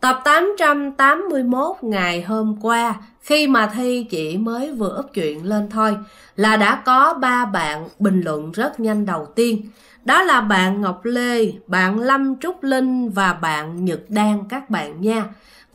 Tập 881 ngày hôm qua, khi mà Thi chỉ mới vừa ấp chuyện lên thôi, là đã có ba bạn bình luận rất nhanh đầu tiên. Đó là bạn Ngọc Lê, bạn Lâm Trúc Linh và bạn Nhật Đan các bạn nha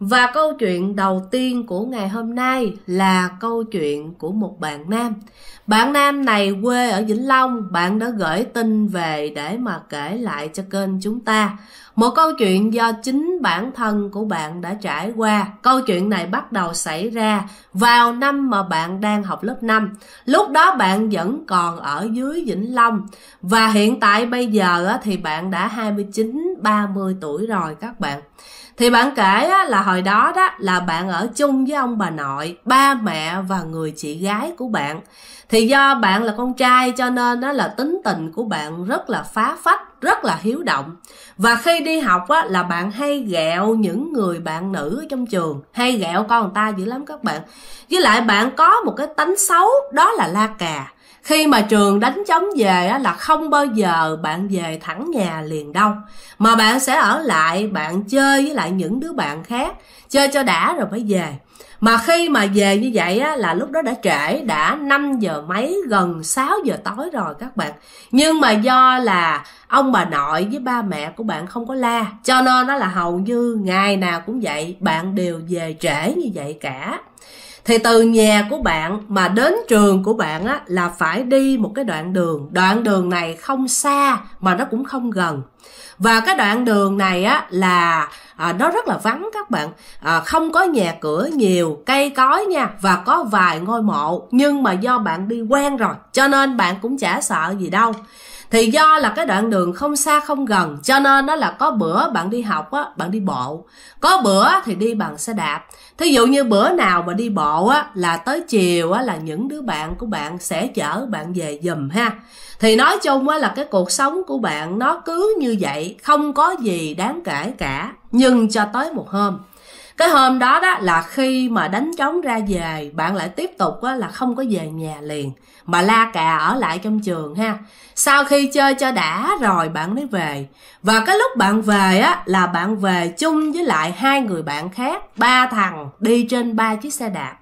Và câu chuyện đầu tiên của ngày hôm nay là câu chuyện của một bạn nam. Bạn nam này quê ở Vĩnh Long, bạn đã gửi tin về để mà kể lại cho kênh chúng ta. Một câu chuyện do chính bản thân của bạn đã trải qua. Câu chuyện này bắt đầu xảy ra vào năm mà bạn đang học lớp 5. Lúc đó bạn vẫn còn ở dưới Vĩnh Long và hiện tại bây giờ thì bạn đã 29 30 tuổi rồi các bạn thì bạn kể á, là hồi đó đó là bạn ở chung với ông bà nội ba mẹ và người chị gái của bạn thì do bạn là con trai cho nên đó là tính tình của bạn rất là phá phách rất là hiếu động và khi đi học á, là bạn hay ghẹo những người bạn nữ ở trong trường hay ghẹo con người ta dữ lắm các bạn với lại bạn có một cái tánh xấu đó là la cà khi mà trường đánh trống về là không bao giờ bạn về thẳng nhà liền đâu mà bạn sẽ ở lại bạn chơi với lại những đứa bạn khác chơi cho đã rồi mới về mà khi mà về như vậy á, là lúc đó đã trễ đã 5 giờ mấy gần 6 giờ tối rồi các bạn nhưng mà do là ông bà nội với ba mẹ của bạn không có la cho nên nó là hầu như ngày nào cũng vậy bạn đều về trễ như vậy cả thì từ nhà của bạn mà đến trường của bạn á là phải đi một cái đoạn đường đoạn đường này không xa mà nó cũng không gần và cái đoạn đường này á là à, nó rất là vắng các bạn à, không có nhà cửa nhiều cây cối nha và có vài ngôi mộ nhưng mà do bạn đi quen rồi cho nên bạn cũng chả sợ gì đâu thì do là cái đoạn đường không xa không gần cho nên nó là có bữa bạn đi học á bạn đi bộ có bữa thì đi bằng xe đạp thí dụ như bữa nào mà đi bộ á là tới chiều á là những đứa bạn của bạn sẽ chở bạn về giùm ha thì nói chung á là cái cuộc sống của bạn nó cứ như vậy không có gì đáng kể cả nhưng cho tới một hôm cái hôm đó đó là khi mà đánh trống ra về bạn lại tiếp tục á, là không có về nhà liền mà la cà ở lại trong trường ha sau khi chơi cho đã rồi bạn mới về và cái lúc bạn về á là bạn về chung với lại hai người bạn khác ba thằng đi trên ba chiếc xe đạp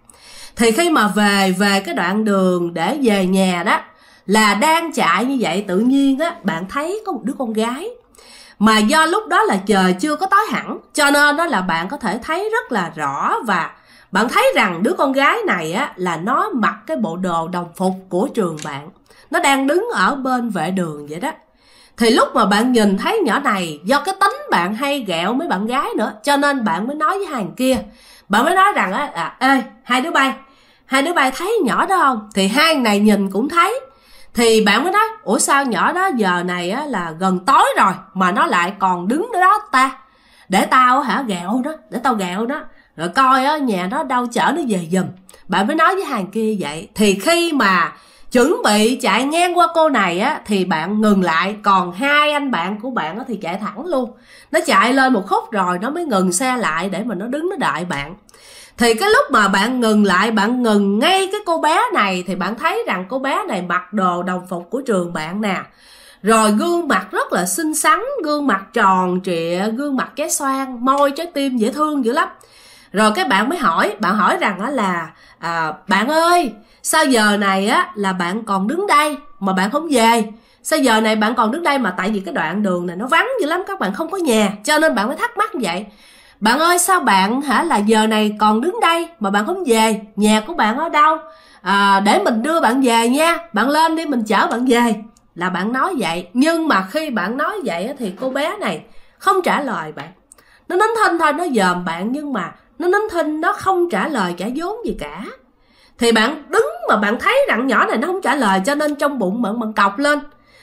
thì khi mà về về cái đoạn đường để về nhà đó là đang chạy như vậy tự nhiên á bạn thấy có một đứa con gái mà do lúc đó là trời chưa có tối hẳn cho nên đó là bạn có thể thấy rất là rõ và bạn thấy rằng đứa con gái này á là nó mặc cái bộ đồ đồng phục của trường bạn nó đang đứng ở bên vệ đường vậy đó thì lúc mà bạn nhìn thấy nhỏ này do cái tính bạn hay ghẹo mấy bạn gái nữa cho nên bạn mới nói với hàng kia bạn mới nói rằng á à, ê hai đứa bay hai đứa bay thấy nhỏ đó không thì hai này nhìn cũng thấy thì bạn mới nói ủa sao nhỏ đó giờ này á, là gần tối rồi mà nó lại còn đứng đó ta để tao hả gẹo đó để tao gẹo đó rồi coi á, nhà nó đâu chở nó về giùm bạn mới nói với hàng kia vậy thì khi mà chuẩn bị chạy ngang qua cô này á thì bạn ngừng lại còn hai anh bạn của bạn á thì chạy thẳng luôn nó chạy lên một khúc rồi nó mới ngừng xe lại để mà nó đứng nó đợi bạn thì cái lúc mà bạn ngừng lại bạn ngừng ngay cái cô bé này thì bạn thấy rằng cô bé này mặc đồ đồng phục của trường bạn nè rồi gương mặt rất là xinh xắn gương mặt tròn trịa gương mặt cái xoan môi trái tim dễ thương dữ lắm rồi cái bạn mới hỏi bạn hỏi rằng á là à, bạn ơi sao giờ này á là bạn còn đứng đây mà bạn không về sao giờ này bạn còn đứng đây mà tại vì cái đoạn đường này nó vắng dữ lắm các bạn không có nhà cho nên bạn mới thắc mắc vậy bạn ơi sao bạn hả là giờ này còn đứng đây mà bạn không về nhà của bạn ở đâu à, để mình đưa bạn về nha bạn lên đi mình chở bạn về là bạn nói vậy nhưng mà khi bạn nói vậy thì cô bé này không trả lời bạn nó nín thinh thôi nó dòm bạn nhưng mà nó nín thinh nó không trả lời trả vốn gì cả thì bạn đứng mà bạn thấy rằng nhỏ này nó không trả lời cho nên trong bụng bạn bằng cọc lên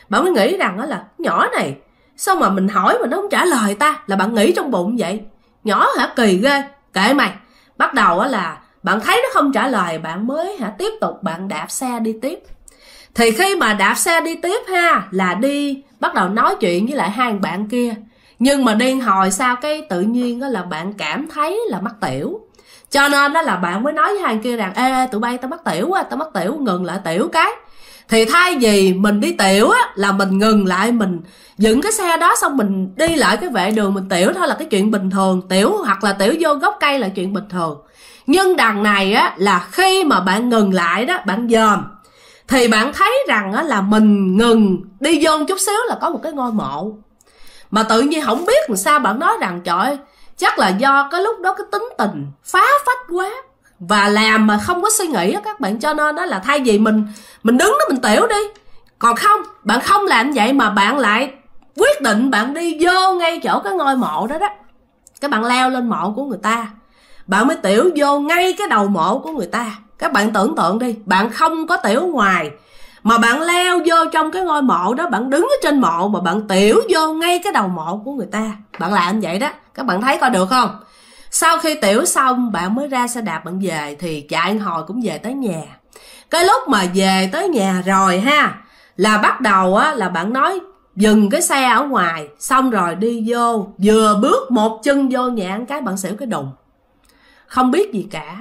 bạn mới nghĩ rằng đó là nhỏ này sao mà mình hỏi mà nó không trả lời ta là bạn nghĩ trong bụng vậy nhỏ hả kỳ ghê kệ mày bắt đầu là bạn thấy nó không trả lời bạn mới hả tiếp tục bạn đạp xe đi tiếp thì khi mà đạp xe đi tiếp ha là đi bắt đầu nói chuyện với lại hai bạn kia nhưng mà điên hồi sao cái tự nhiên đó là bạn cảm thấy là mắc tiểu cho nên đó là bạn mới nói với hàng kia rằng ê tụi bay tao mắc tiểu quá tao mắc tiểu ngừng lại tiểu cái thì thay vì mình đi tiểu á là mình ngừng lại mình dựng cái xe đó xong mình đi lại cái vệ đường mình tiểu thôi là cái chuyện bình thường tiểu hoặc là tiểu vô gốc cây là chuyện bình thường nhưng đằng này á là khi mà bạn ngừng lại đó bạn dòm thì bạn thấy rằng á là mình ngừng đi vô chút xíu là có một cái ngôi mộ mà tự nhiên không biết làm sao bạn nói rằng trời chắc là do cái lúc đó cái tính tình phá phách quá và làm mà không có suy nghĩ á các bạn cho nên đó là thay vì mình mình đứng đó mình tiểu đi còn không bạn không làm vậy mà bạn lại quyết định bạn đi vô ngay chỗ cái ngôi mộ đó đó các bạn leo lên mộ của người ta bạn mới tiểu vô ngay cái đầu mộ của người ta các bạn tưởng tượng đi bạn không có tiểu ngoài mà bạn leo vô trong cái ngôi mộ đó bạn đứng ở trên mộ mà bạn tiểu vô ngay cái đầu mộ của người ta bạn làm vậy đó các bạn thấy coi được không sau khi tiểu xong bạn mới ra xe đạp bạn về thì chạy hồi cũng về tới nhà cái lúc mà về tới nhà rồi ha là bắt đầu á là bạn nói dừng cái xe ở ngoài xong rồi đi vô vừa bước một chân vô nhà ăn cái bạn xỉu cái đùng không biết gì cả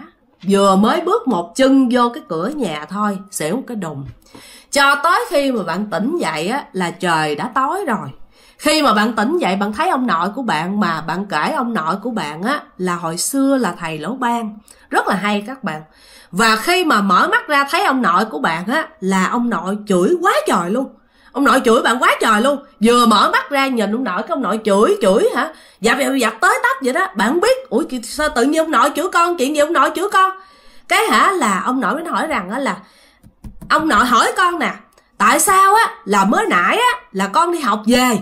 vừa mới bước một chân vô cái cửa nhà thôi xỉu cái đùng cho tới khi mà bạn tỉnh dậy á là trời đã tối rồi khi mà bạn tỉnh dậy bạn thấy ông nội của bạn mà bạn kể ông nội của bạn á là hồi xưa là thầy lỗ ban rất là hay các bạn và khi mà mở mắt ra thấy ông nội của bạn á là ông nội chửi quá trời luôn ông nội chửi bạn quá trời luôn vừa mở mắt ra nhìn ông nội cái ông nội chửi chửi hả dạ vậy dạ, dạ tới tấp vậy đó bạn biết ủa sao tự nhiên ông nội chửi con chuyện gì ông nội chửi con cái hả là ông nội mới hỏi rằng á là ông nội hỏi con nè tại sao á là mới nãy á là con đi học về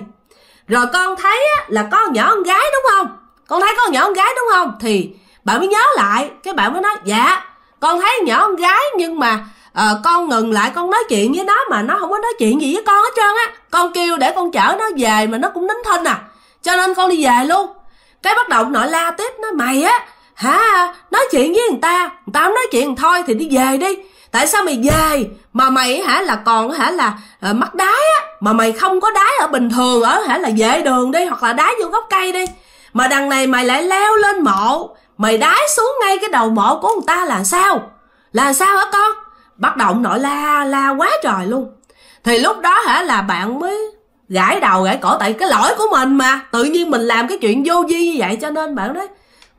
rồi con thấy á, là con nhỏ con gái đúng không con thấy con nhỏ con gái đúng không thì bạn mới nhớ lại cái bạn mới nói dạ con thấy nhỏ con gái nhưng mà à, con ngừng lại con nói chuyện với nó mà nó không có nói chuyện gì với con hết trơn á con kêu để con chở nó về mà nó cũng nín thinh à cho nên con đi về luôn cái bắt đầu nội la tiếp nó mày á hả nói chuyện với người ta người ta không nói chuyện thôi thì đi về đi tại sao mày về mà mày hả là còn hả là à, mắc đái á mà mày không có đái ở bình thường ở hả là vệ đường đi hoặc là đái vô gốc cây đi mà đằng này mày lại leo lên mộ mày đái xuống ngay cái đầu mộ của người ta là sao là sao hả con bắt động nội la la quá trời luôn thì lúc đó hả là bạn mới gãi đầu gãi cổ tại cái lỗi của mình mà tự nhiên mình làm cái chuyện vô di như vậy cho nên bạn đấy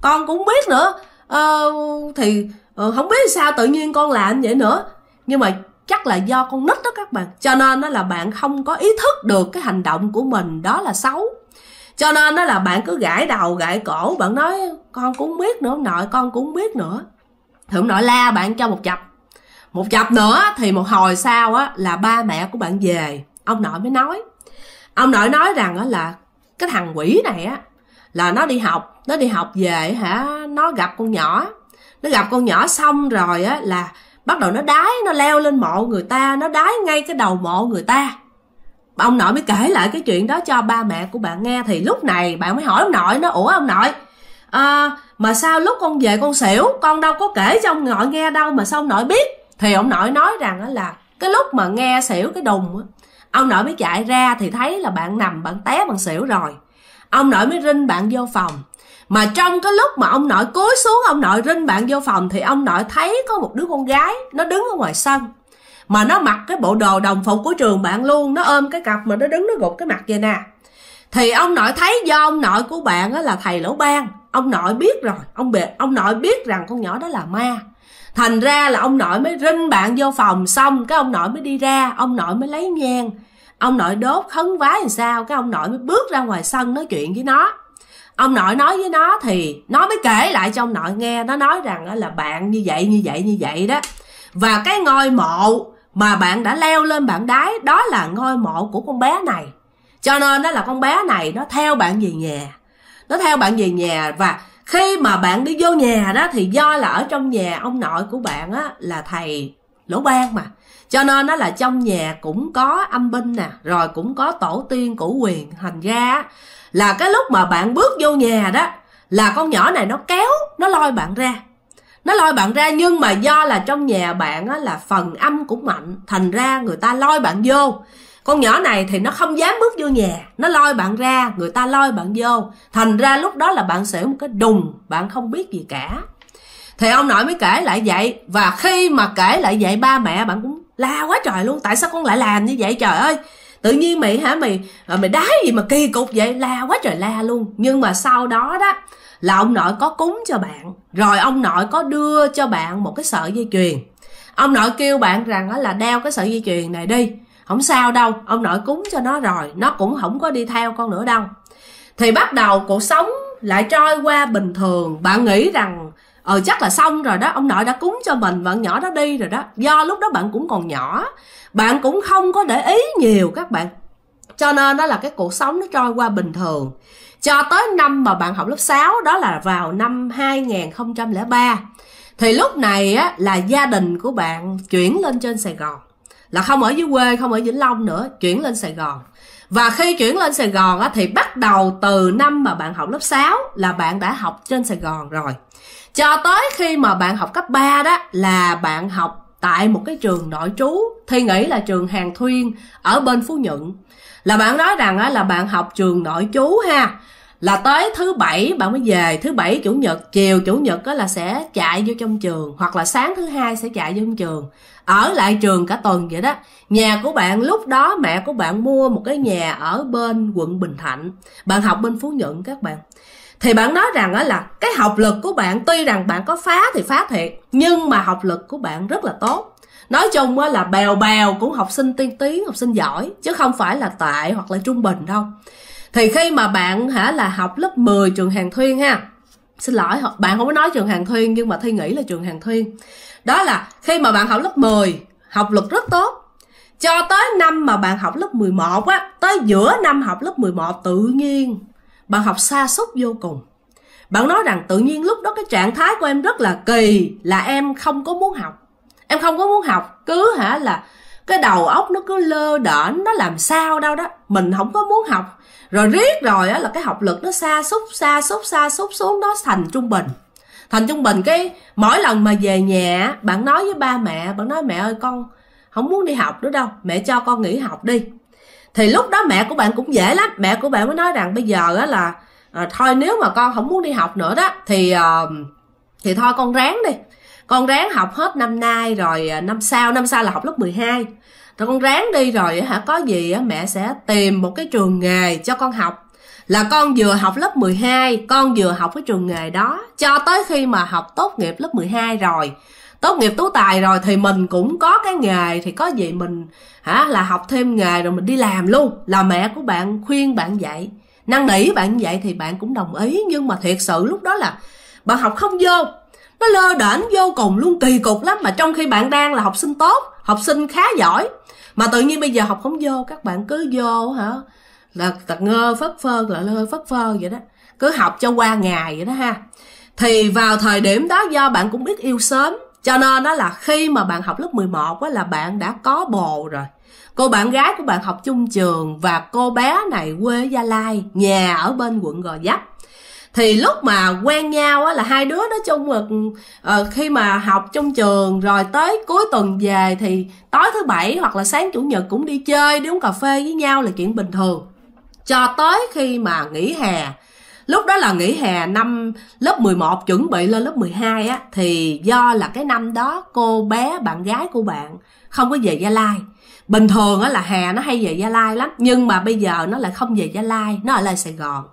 con cũng biết nữa ờ, thì ờ, không biết sao tự nhiên con làm vậy nữa nhưng mà chắc là do con nít đó các bạn cho nên nó là bạn không có ý thức được cái hành động của mình đó là xấu cho nên nó là bạn cứ gãi đầu gãi cổ bạn nói con cũng biết nữa nội con cũng biết nữa thì nội la bạn cho một chập một chập nữa thì một hồi sau á là ba mẹ của bạn về ông nội mới nói ông nội nói rằng á là cái thằng quỷ này á là nó đi học nó đi học về hả nó gặp con nhỏ nó gặp con nhỏ xong rồi á là bắt đầu nó đái nó leo lên mộ người ta nó đái ngay cái đầu mộ người ta ông nội mới kể lại cái chuyện đó cho ba mẹ của bạn nghe thì lúc này bạn mới hỏi ông nội nó ủa ông nội à, mà sao lúc con về con xỉu con đâu có kể cho ông nội nghe đâu mà sao ông nội biết thì ông nội nói rằng là cái lúc mà nghe xỉu cái đùng ông nội mới chạy ra thì thấy là bạn nằm bạn té bạn xỉu rồi ông nội mới rinh bạn vô phòng mà trong cái lúc mà ông nội cúi xuống ông nội rinh bạn vô phòng thì ông nội thấy có một đứa con gái nó đứng ở ngoài sân mà nó mặc cái bộ đồ đồng phục của trường bạn luôn nó ôm cái cặp mà nó đứng nó gục cái mặt vậy nè thì ông nội thấy do ông nội của bạn á là thầy lỗ ban ông nội biết rồi ông biệt ông nội biết rằng con nhỏ đó là ma thành ra là ông nội mới rinh bạn vô phòng xong cái ông nội mới đi ra ông nội mới lấy nhang ông nội đốt khấn vái làm sao cái ông nội mới bước ra ngoài sân nói chuyện với nó ông nội nói với nó thì nó mới kể lại cho ông nội nghe nó nói rằng là bạn như vậy như vậy như vậy đó và cái ngôi mộ mà bạn đã leo lên bạn đái đó là ngôi mộ của con bé này cho nên đó là con bé này nó theo bạn về nhà nó theo bạn về nhà và khi mà bạn đi vô nhà đó thì do là ở trong nhà ông nội của bạn á là thầy lỗ ban mà cho nên đó là trong nhà cũng có âm binh nè rồi cũng có tổ tiên của quyền thành ra là cái lúc mà bạn bước vô nhà đó là con nhỏ này nó kéo nó lôi bạn ra nó lôi bạn ra nhưng mà do là trong nhà bạn á, là phần âm cũng mạnh thành ra người ta lôi bạn vô con nhỏ này thì nó không dám bước vô nhà nó lôi bạn ra người ta lôi bạn vô thành ra lúc đó là bạn sẽ một cái đùng bạn không biết gì cả thì ông nội mới kể lại vậy và khi mà kể lại vậy ba mẹ bạn cũng la quá trời luôn tại sao con lại làm như vậy trời ơi tự nhiên mày hả mày à, mày đá gì mà kỳ cục vậy la quá trời la luôn nhưng mà sau đó đó là ông nội có cúng cho bạn rồi ông nội có đưa cho bạn một cái sợi dây chuyền ông nội kêu bạn rằng là đeo cái sợi dây chuyền này đi không sao đâu ông nội cúng cho nó rồi nó cũng không có đi theo con nữa đâu thì bắt đầu cuộc sống lại trôi qua bình thường bạn nghĩ rằng ờ chắc là xong rồi đó ông nội đã cúng cho mình bạn nhỏ đó đi rồi đó do lúc đó bạn cũng còn nhỏ bạn cũng không có để ý nhiều các bạn cho nên đó là cái cuộc sống nó trôi qua bình thường cho tới năm mà bạn học lớp 6 đó là vào năm 2003 thì lúc này á, là gia đình của bạn chuyển lên trên Sài Gòn là không ở dưới quê không ở Vĩnh Long nữa chuyển lên Sài Gòn và khi chuyển lên Sài Gòn á, thì bắt đầu từ năm mà bạn học lớp 6 là bạn đã học trên Sài Gòn rồi cho tới khi mà bạn học cấp 3 đó là bạn học tại một cái trường nội trú thi nghĩ là trường hàng thuyên ở bên phú nhuận là bạn nói rằng là bạn học trường nội trú ha là tới thứ bảy bạn mới về thứ bảy chủ nhật chiều chủ nhật đó là sẽ chạy vô trong trường hoặc là sáng thứ hai sẽ chạy vô trong trường ở lại trường cả tuần vậy đó nhà của bạn lúc đó mẹ của bạn mua một cái nhà ở bên quận bình thạnh bạn học bên phú nhuận các bạn thì bạn nói rằng á là cái học lực của bạn tuy rằng bạn có phá thì phá thiệt nhưng mà học lực của bạn rất là tốt nói chung á là bèo bèo cũng học sinh tiên tiến học sinh giỏi chứ không phải là tệ hoặc là trung bình đâu thì khi mà bạn hả là học lớp 10 trường hàng thuyên ha xin lỗi bạn không có nói trường hàng thuyên nhưng mà thi nghĩ là trường hàng thuyên đó là khi mà bạn học lớp 10 học lực rất tốt cho tới năm mà bạn học lớp 11 á tới giữa năm học lớp 11 tự nhiên bạn học xa xúc vô cùng. Bạn nói rằng tự nhiên lúc đó cái trạng thái của em rất là kỳ là em không có muốn học. Em không có muốn học, cứ hả là cái đầu óc nó cứ lơ đễnh nó làm sao đâu đó mình không có muốn học rồi riết rồi á là cái học lực nó xa xúc xa xúc xa xúc xuống nó thành trung bình thành trung bình cái mỗi lần mà về nhà bạn nói với ba mẹ bạn nói mẹ ơi con không muốn đi học nữa đâu mẹ cho con nghỉ học đi thì lúc đó mẹ của bạn cũng dễ lắm mẹ của bạn mới nói rằng bây giờ á là à, thôi nếu mà con không muốn đi học nữa đó thì à, thì thôi con ráng đi con ráng học hết năm nay rồi ờ, năm sau năm sau là học lớp 12 rồi con ráng đi rồi hả có gì á mẹ sẽ tìm một cái trường nghề cho con học là con vừa học lớp 12 con vừa học cái trường nghề đó cho tới khi mà học tốt nghiệp lớp 12 rồi tốt nghiệp tú tài rồi thì mình cũng có cái nghề thì có gì mình hả là học thêm nghề rồi mình đi làm luôn là mẹ của bạn khuyên bạn dạy năn nỉ bạn dạy thì bạn cũng đồng ý nhưng mà thiệt sự lúc đó là bạn học không vô nó lơ đễnh vô cùng luôn kỳ cục lắm mà trong khi bạn đang là học sinh tốt học sinh khá giỏi mà tự nhiên bây giờ học không vô các bạn cứ vô hả là tật ngơ phất phơ là lơ phất phơ vậy đó cứ học cho qua ngày vậy đó ha thì vào thời điểm đó do bạn cũng biết yêu sớm cho nên nó là khi mà bạn học lớp 11 á là bạn đã có bồ rồi cô bạn gái của bạn học chung trường và cô bé này quê gia lai nhà ở bên quận gò vấp thì lúc mà quen nhau á là hai đứa nó chung một uh, ờ, khi mà học trong trường rồi tới cuối tuần về thì tối thứ bảy hoặc là sáng chủ nhật cũng đi chơi đi uống cà phê với nhau là chuyện bình thường cho tới khi mà nghỉ hè lúc đó là nghỉ hè năm lớp 11 chuẩn bị lên lớp 12 á thì do là cái năm đó cô bé bạn gái của bạn không có về Gia Lai bình thường á là hè nó hay về Gia Lai lắm nhưng mà bây giờ nó lại không về Gia Lai nó ở lại Sài Gòn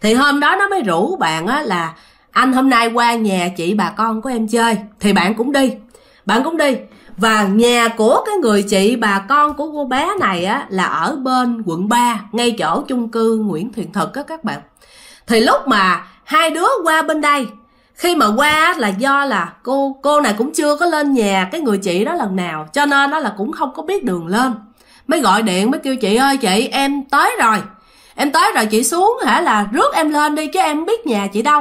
thì hôm đó nó mới rủ bạn á là anh hôm nay qua nhà chị bà con của em chơi thì bạn cũng đi bạn cũng đi và nhà của cái người chị bà con của cô bé này á là ở bên quận 3 ngay chỗ chung cư Nguyễn Thiện Thực á các bạn thì lúc mà hai đứa qua bên đây khi mà qua là do là cô cô này cũng chưa có lên nhà cái người chị đó lần nào cho nên đó là cũng không có biết đường lên mới gọi điện mới kêu chị ơi chị em tới rồi em tới rồi chị xuống hả là rước em lên đi chứ em biết nhà chị đâu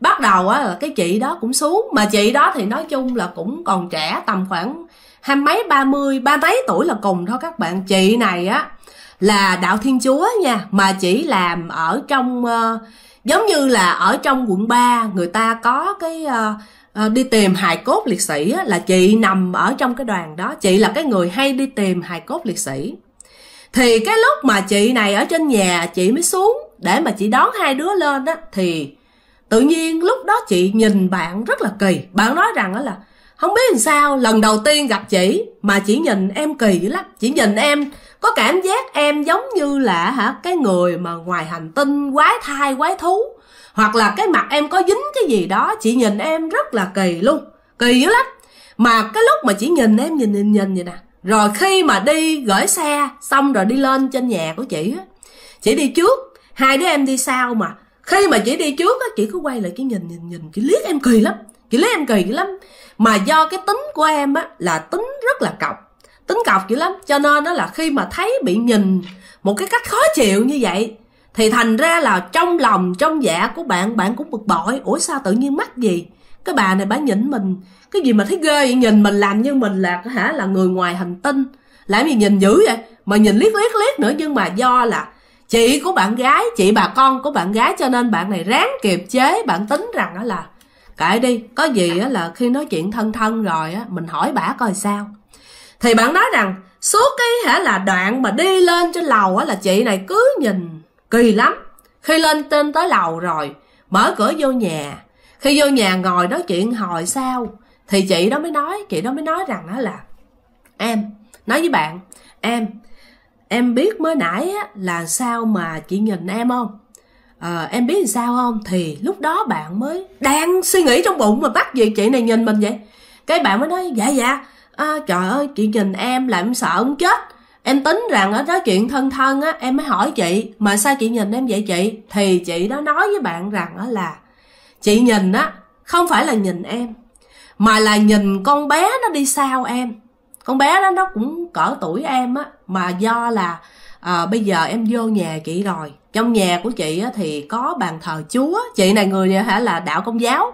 bắt đầu á là cái chị đó cũng xuống mà chị đó thì nói chung là cũng còn trẻ tầm khoảng hai mấy ba mươi ba mấy tuổi là cùng thôi các bạn chị này á là đạo Thiên Chúa nha mà chỉ làm ở trong ờ, giống như là ở trong quận 3 người ta có cái ờ, ờ, đi tìm hài cốt liệt sĩ là chị nằm ở trong cái đoàn đó chị là cái người hay đi tìm hài cốt liệt sĩ thì cái lúc mà chị này ở trên nhà chị mới xuống để mà chị đón hai đứa lên đó thì tự nhiên lúc đó chị nhìn bạn rất là kỳ bạn nói rằng đó là không biết làm sao lần đầu tiên gặp chị mà chị nhìn em kỳ dữ lắm chị nhìn em có cảm giác em giống như là hả cái người mà ngoài hành tinh quái thai quái thú hoặc là cái mặt em có dính cái gì đó chị nhìn em rất là kỳ luôn kỳ dữ lắm mà cái lúc mà chị nhìn em nhìn nhìn nhìn vậy nè rồi khi mà đi gửi xe xong rồi đi lên trên nhà của chị á chị đi trước hai đứa em đi sau mà khi mà chị đi trước á chị cứ quay lại chị nhìn nhìn nhìn chị liếc em kỳ lắm chị liếc em kỳ lắm mà do cái tính của em á là tính rất là cọc tính cọc dữ lắm cho nên nó là khi mà thấy bị nhìn một cái cách khó chịu như vậy thì thành ra là trong lòng trong dạ của bạn bạn cũng bực bội ủa sao tự nhiên mắc gì cái bà này bà nhịn mình cái gì mà thấy ghê vậy nhìn mình làm như mình là hả là người ngoài hành tinh làm gì nhìn dữ vậy mà nhìn liếc liếc liếc nữa nhưng mà do là chị của bạn gái chị bà con của bạn gái cho nên bạn này ráng kiềm chế bạn tính rằng là kệ đi có gì là khi nói chuyện thân thân rồi mình hỏi bả coi sao thì bạn nói rằng số cái hả là đoạn mà đi lên trên lầu á là chị này cứ nhìn kỳ lắm khi lên trên tới lầu rồi mở cửa vô nhà khi vô nhà ngồi nói chuyện hồi sao thì chị đó mới nói chị đó mới nói rằng đó là em nói với bạn em em biết mới nãy á, là sao mà chị nhìn em không à, em biết làm sao không thì lúc đó bạn mới đang suy nghĩ trong bụng mà bắt gì chị này nhìn mình vậy cái bạn mới nói dạ dạ à, trời ơi chị nhìn em là em sợ em chết em tính rằng ở nói chuyện thân thân á em mới hỏi chị mà sao chị nhìn em vậy chị thì chị đó nói với bạn rằng á là chị nhìn á không phải là nhìn em mà là nhìn con bé nó đi sau em con bé đó nó cũng cỡ tuổi em á mà do là à, bây giờ em vô nhà chị rồi trong nhà của chị á, thì có bàn thờ chúa chị này người hả là đạo công giáo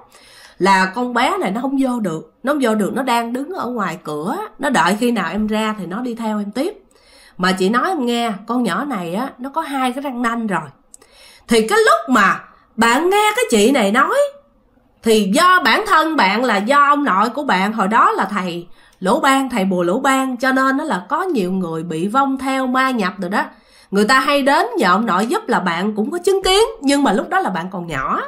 là con bé này nó không vô được nó không vô được nó đang đứng ở ngoài cửa nó đợi khi nào em ra thì nó đi theo em tiếp mà chị nói em nghe con nhỏ này á nó có hai cái răng nanh rồi thì cái lúc mà bạn nghe cái chị này nói thì do bản thân bạn là do ông nội của bạn hồi đó là thầy lỗ ban thầy bùa lỗ ban cho nên nó là có nhiều người bị vong theo ma nhập rồi đó người ta hay đến nhờ ông nội giúp là bạn cũng có chứng kiến nhưng mà lúc đó là bạn còn nhỏ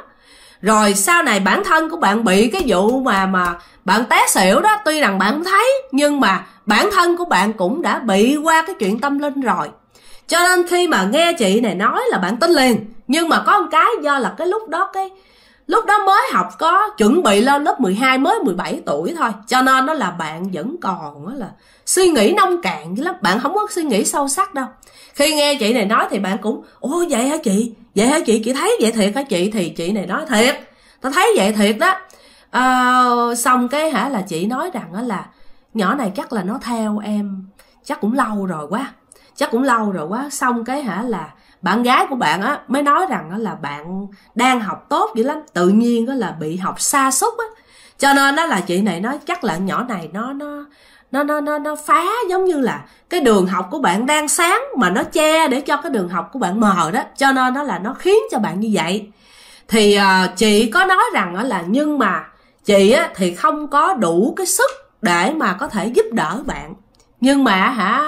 rồi sau này bản thân của bạn bị cái vụ mà mà bạn té xỉu đó tuy rằng bạn không thấy nhưng mà bản thân của bạn cũng đã bị qua cái chuyện tâm linh rồi cho nên khi mà nghe chị này nói là bạn tin liền nhưng mà có một cái do là cái lúc đó cái lúc đó mới học có chuẩn bị lên lớp 12 mới 17 tuổi thôi cho nên nó là bạn vẫn còn là suy nghĩ nông cạn lắm bạn không có suy nghĩ sâu sắc đâu khi nghe chị này nói thì bạn cũng ô vậy hả chị vậy hả chị chị thấy vậy thiệt hả chị thì chị này nói thiệt tao thấy vậy thiệt đó à, xong cái hả là chị nói rằng á là nhỏ này chắc là nó theo em chắc cũng lâu rồi quá chắc cũng lâu rồi quá xong cái hả là bạn gái của bạn á mới nói rằng á là bạn đang học tốt dữ lắm tự nhiên á là bị học xa xúc á cho nên đó là chị này nói chắc là nhỏ này nó nó nó nó nó nó phá giống như là cái đường học của bạn đang sáng mà nó che để cho cái đường học của bạn mờ đó cho nên nó là nó khiến cho bạn như vậy thì uh, chị có nói rằng là nhưng mà chị á, thì không có đủ cái sức để mà có thể giúp đỡ bạn nhưng mà hả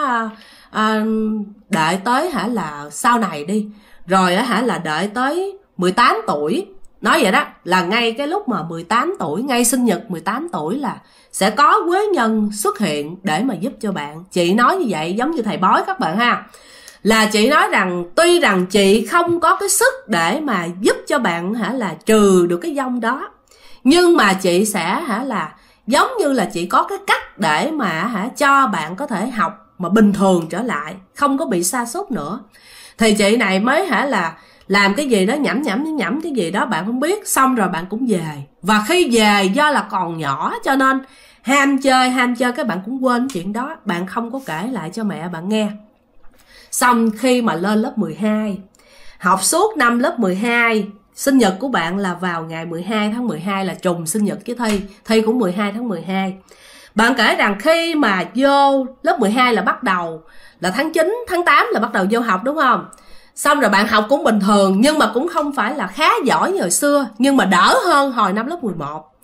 à, đợi tới hả là sau này đi rồi hả là đợi tới 18 tuổi nói vậy đó là ngay cái lúc mà 18 tuổi ngay sinh nhật 18 tuổi là sẽ có quế nhân xuất hiện để mà giúp cho bạn chị nói như vậy giống như thầy bói các bạn ha là chị nói rằng tuy rằng chị không có cái sức để mà giúp cho bạn hả là trừ được cái dông đó nhưng mà chị sẽ hả là giống như là chị có cái cách để mà hả cho bạn có thể học mà bình thường trở lại không có bị sa sút nữa thì chị này mới hả là làm cái gì đó nhẩm nhẩm nhẩm cái gì đó bạn không biết xong rồi bạn cũng về và khi về do là còn nhỏ cho nên ham chơi ham chơi các bạn cũng quên chuyện đó bạn không có kể lại cho mẹ bạn nghe xong khi mà lên lớp 12 học suốt năm lớp 12 sinh nhật của bạn là vào ngày 12 tháng 12 là trùng sinh nhật với Thi Thi cũng 12 tháng 12 bạn kể rằng khi mà vô lớp 12 là bắt đầu là tháng 9, tháng 8 là bắt đầu vô học đúng không? Xong rồi bạn học cũng bình thường nhưng mà cũng không phải là khá giỏi như hồi xưa nhưng mà đỡ hơn hồi năm lớp 11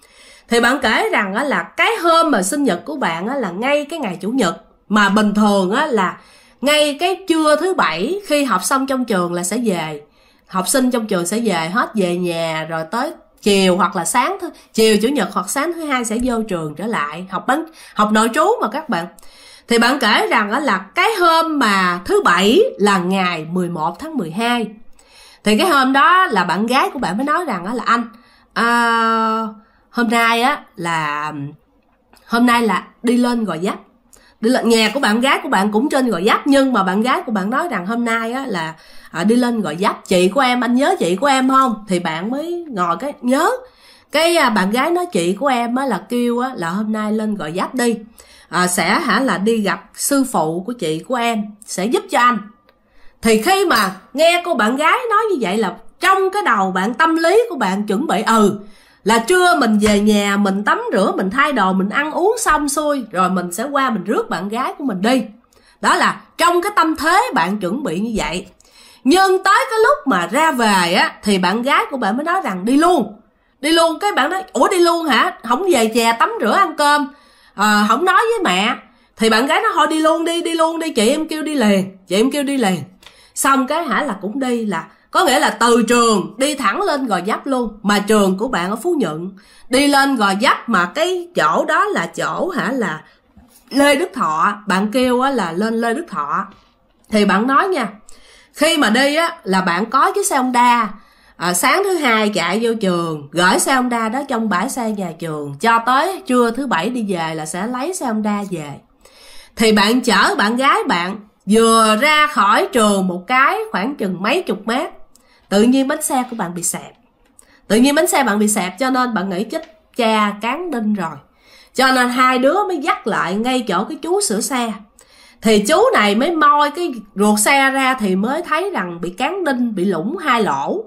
thì bạn kể rằng á, là cái hôm mà sinh nhật của bạn á, là ngay cái ngày chủ nhật mà bình thường á, là ngay cái trưa thứ bảy khi học xong trong trường là sẽ về học sinh trong trường sẽ về hết về nhà rồi tới chiều hoặc là sáng thứ chiều chủ nhật hoặc sáng thứ hai sẽ vô trường trở lại học bán học nội trú mà các bạn thì bạn kể rằng đó là cái hôm mà thứ bảy là ngày 11 tháng 12 thì cái hôm đó là bạn gái của bạn mới nói rằng đó là anh à, hôm nay á là hôm nay là đi lên gọi dấp đi lên nhà của bạn gái của bạn cũng trên gọi dấp nhưng mà bạn gái của bạn nói rằng hôm nay á là à, đi lên gọi dấp chị của em anh nhớ chị của em không thì bạn mới ngồi cái nhớ cái à, bạn gái nói chị của em á là kêu á là hôm nay lên gọi dấp đi à, sẽ hả là đi gặp sư phụ của chị của em sẽ giúp cho anh thì khi mà nghe cô bạn gái nói như vậy là trong cái đầu bạn tâm lý của bạn chuẩn bị ừ là trưa mình về nhà mình tắm rửa mình thay đồ mình ăn uống xong xuôi rồi mình sẽ qua mình rước bạn gái của mình đi đó là trong cái tâm thế bạn chuẩn bị như vậy nhưng tới cái lúc mà ra về á thì bạn gái của bạn mới nói rằng đi luôn đi luôn cái bạn nói ủa đi luôn hả không về chè tắm rửa ăn cơm à, không nói với mẹ thì bạn gái nó thôi đi luôn đi đi luôn đi chị em kêu đi liền chị em kêu đi liền xong cái hả là cũng đi là có nghĩa là từ trường đi thẳng lên gò dắp luôn mà trường của bạn ở phú nhuận đi lên gò dắp mà cái chỗ đó là chỗ hả là lê đức thọ bạn kêu á là lên lê đức thọ thì bạn nói nha khi mà đi á là bạn có chiếc xe honda à, sáng thứ hai chạy vô trường gửi xe honda đó trong bãi xe nhà trường cho tới trưa thứ bảy đi về là sẽ lấy xe honda về thì bạn chở bạn gái bạn vừa ra khỏi trường một cái khoảng chừng mấy chục mét tự nhiên bánh xe của bạn bị sẹp tự nhiên bánh xe bạn bị sẹp cho nên bạn nghĩ chết cha cán đinh rồi cho nên hai đứa mới dắt lại ngay chỗ cái chú sửa xe thì chú này mới moi cái ruột xe ra thì mới thấy rằng bị cán đinh bị lủng hai lỗ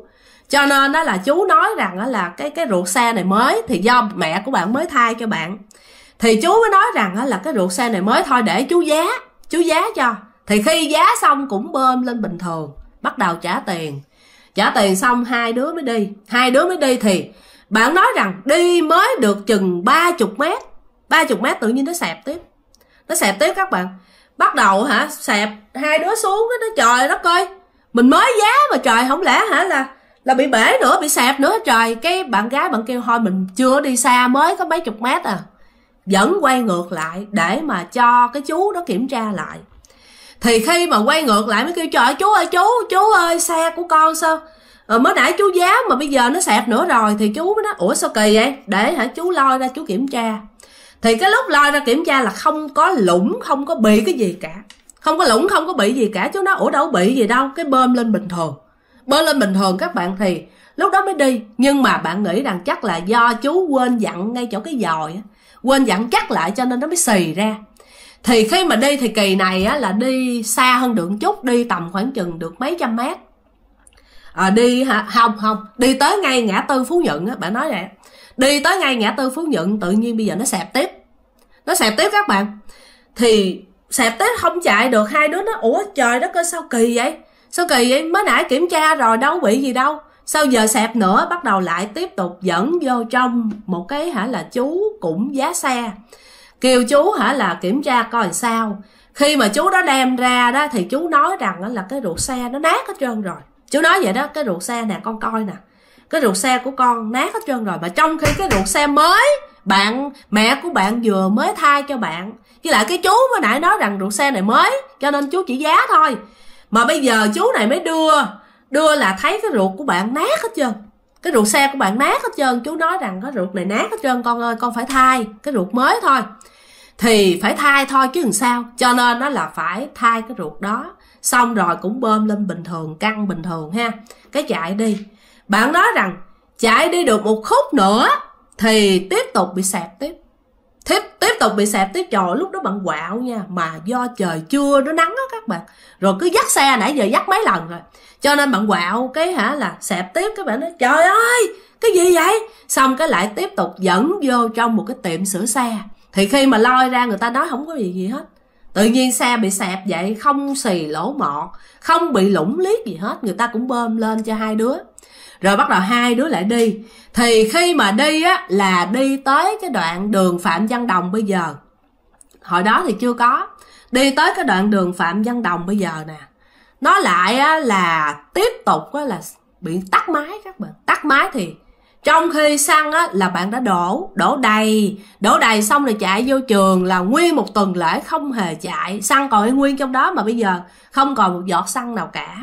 cho nên đó là chú nói rằng đó là cái cái ruột xe này mới thì do mẹ của bạn mới thay cho bạn thì chú mới nói rằng đó là cái ruột xe này mới thôi để chú giá chú giá cho thì khi giá xong cũng bơm lên bình thường bắt đầu trả tiền trả tiền xong hai đứa mới đi hai đứa mới đi thì bạn nói rằng đi mới được chừng ba chục mét ba chục mét tự nhiên nó sẹp tiếp nó sẹp tiếp các bạn bắt đầu hả sẹp hai đứa xuống nó trời đất ơi mình mới giá mà trời không lẽ hả là là bị bể nữa bị sẹp nữa trời cái bạn gái bạn kêu thôi mình chưa đi xa mới có mấy chục mét à vẫn quay ngược lại để mà cho cái chú đó kiểm tra lại thì khi mà quay ngược lại mới kêu trời chú ơi chú chú ơi xe của con sao ờ, mới nãy chú giáo mà bây giờ nó sẹt nữa rồi thì chú mới nói ủa sao kỳ vậy để hả chú loi ra chú kiểm tra thì cái lúc loi ra kiểm tra là không có lủng không có bị cái gì cả không có lủng không có bị gì cả chú nói ủa đâu bị gì đâu cái bơm lên bình thường bơm lên bình thường các bạn thì lúc đó mới đi nhưng mà bạn nghĩ rằng chắc là do chú quên dặn ngay chỗ cái dòi quên dặn chắc lại cho nên nó mới xì ra thì khi mà đi thì kỳ này á, là đi xa hơn được chút đi tầm khoảng chừng được mấy trăm mét à, đi hả không không đi tới ngay ngã tư phú nhuận á bạn nói vậy đi tới ngay ngã tư phú nhuận tự nhiên bây giờ nó sẹp tiếp nó sẹp tiếp các bạn thì sẹp tiếp không chạy được hai đứa nó ủa trời đất ơi sao kỳ vậy sao kỳ vậy mới nãy kiểm tra rồi đâu bị gì đâu sau giờ sẹp nữa bắt đầu lại tiếp tục dẫn vô trong một cái hả là chú cũng giá xe kêu chú hả là kiểm tra coi sao khi mà chú đó đem ra đó thì chú nói rằng là cái ruột xe nó nát hết trơn rồi chú nói vậy đó cái ruột xe nè con coi nè cái ruột xe của con nát hết trơn rồi mà trong khi cái ruột xe mới bạn mẹ của bạn vừa mới thai cho bạn với lại cái chú mới nãy nói rằng ruột xe này mới cho nên chú chỉ giá thôi mà bây giờ chú này mới đưa đưa là thấy cái ruột của bạn nát hết trơn cái ruột xe của bạn nát hết trơn chú nói rằng cái ruột này nát hết trơn con ơi con phải thay cái ruột mới thôi thì phải thay thôi chứ làm sao cho nên nó là phải thay cái ruột đó xong rồi cũng bơm lên bình thường căng bình thường ha cái chạy đi bạn nói rằng chạy đi được một khúc nữa thì tiếp tục bị sẹp tiếp tiếp tiếp tục bị sẹp tiếp trời lúc đó bạn quạo nha mà do trời chưa nó nắng á các bạn rồi cứ dắt xe nãy giờ dắt mấy lần rồi cho nên bạn quạo cái hả là xẹp tiếp các bạn nói trời ơi cái gì vậy xong cái lại tiếp tục dẫn vô trong một cái tiệm sửa xe thì khi mà lôi ra người ta nói không có gì gì hết tự nhiên xe bị xẹp vậy không xì lỗ mọt không bị lủng liếc gì hết người ta cũng bơm lên cho hai đứa rồi bắt đầu hai đứa lại đi thì khi mà đi á là đi tới cái đoạn đường phạm văn đồng bây giờ hồi đó thì chưa có đi tới cái đoạn đường phạm văn đồng bây giờ nè nó lại á, là tiếp tục á, là bị tắt máy các bạn tắt máy thì trong khi xăng á, là bạn đã đổ đổ đầy đổ đầy xong rồi chạy vô trường là nguyên một tuần lễ không hề chạy xăng còn nguyên trong đó mà bây giờ không còn một giọt xăng nào cả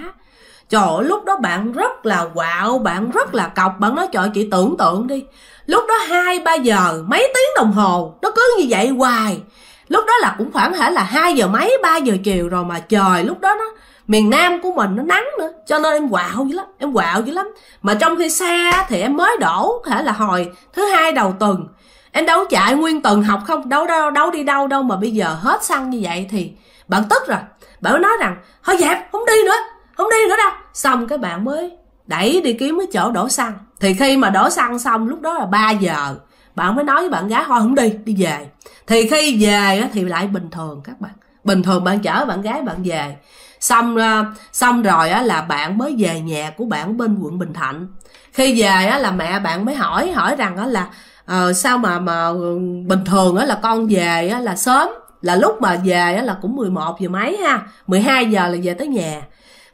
trời ơi, lúc đó bạn rất là quạo bạn rất là cọc bạn nói trời chị tưởng tượng đi lúc đó hai ba giờ mấy tiếng đồng hồ nó cứ như vậy hoài lúc đó là cũng khoảng hả là hai giờ mấy ba giờ chiều rồi mà trời lúc đó nó miền nam của mình nó nắng nữa cho nên em quạo dữ lắm em quạo dữ lắm mà trong khi xe thì em mới đổ thể là hồi thứ hai đầu tuần em đâu chạy nguyên tuần học không đâu đâu đâu đi đâu đâu mà bây giờ hết xăng như vậy thì bạn tức rồi bạn nói rằng thôi dẹp không đi nữa không đi nữa đâu xong cái bạn mới đẩy đi kiếm cái chỗ đổ xăng thì khi mà đổ xăng xong lúc đó là 3 giờ bạn mới nói với bạn gái thôi không đi đi về thì khi về thì lại bình thường các bạn bình thường bạn chở bạn gái bạn về xong ờ, xong rồi á là bạn mới về nhà của bạn bên quận bình thạnh khi về á là mẹ bạn mới hỏi hỏi rằng á là ờ, sao mà mà ừ, bình thường á là con về á là sớm là lúc mà về á là cũng 11 giờ mấy ha 12 giờ là về tới nhà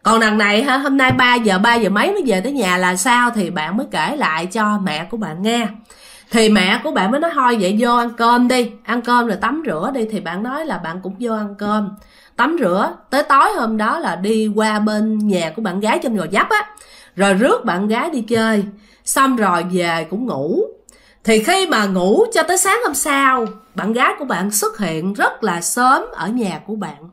còn đằng này ha hôm nay 3 giờ 3 giờ mấy mới về tới nhà là sao thì bạn mới kể lại cho mẹ của bạn nghe thì mẹ của bạn mới nói thôi vậy vô ăn cơm đi ăn cơm rồi tắm rửa đi thì bạn nói là bạn cũng vô ăn cơm tắm rửa tới tối hôm đó là đi qua bên nhà của bạn gái trên gò dấp á rồi rước bạn gái đi chơi xong rồi về cũng ngủ thì khi mà ngủ cho tới sáng hôm sau bạn gái của bạn xuất hiện rất là sớm ở nhà của bạn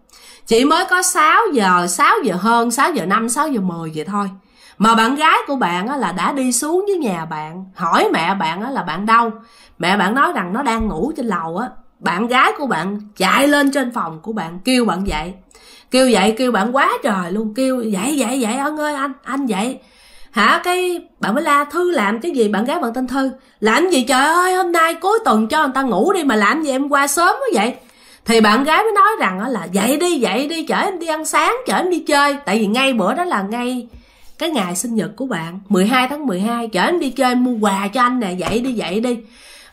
chỉ mới có 6 giờ 6 giờ hơn 6 giờ 5 6 giờ 10 vậy thôi mà bạn gái của bạn là đã đi xuống dưới nhà bạn hỏi mẹ bạn là bạn đâu mẹ bạn nói rằng nó đang ngủ trên lầu á bạn gái của bạn chạy lên trên phòng của bạn kêu bạn dậy kêu dậy kêu bạn quá trời luôn kêu dậy dậy dậy ân ơi anh anh dậy hả cái bạn mới la thư làm cái gì bạn gái bạn tên thư làm gì trời ơi hôm nay cuối tuần cho người ta ngủ đi mà làm gì em qua sớm quá vậy thì bạn gái mới nói rằng là dậy đi dậy đi chở em đi ăn sáng chở em đi chơi tại vì ngay bữa đó là ngay cái ngày sinh nhật của bạn 12 tháng 12 chở em đi chơi mua quà cho anh nè dậy đi dậy đi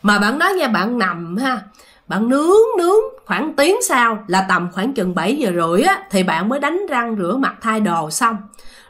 mà bạn nói nghe bạn nằm ha bạn nướng nướng khoảng tiếng sau là tầm khoảng chừng 7 giờ rưỡi á thì bạn mới đánh răng rửa mặt thay đồ xong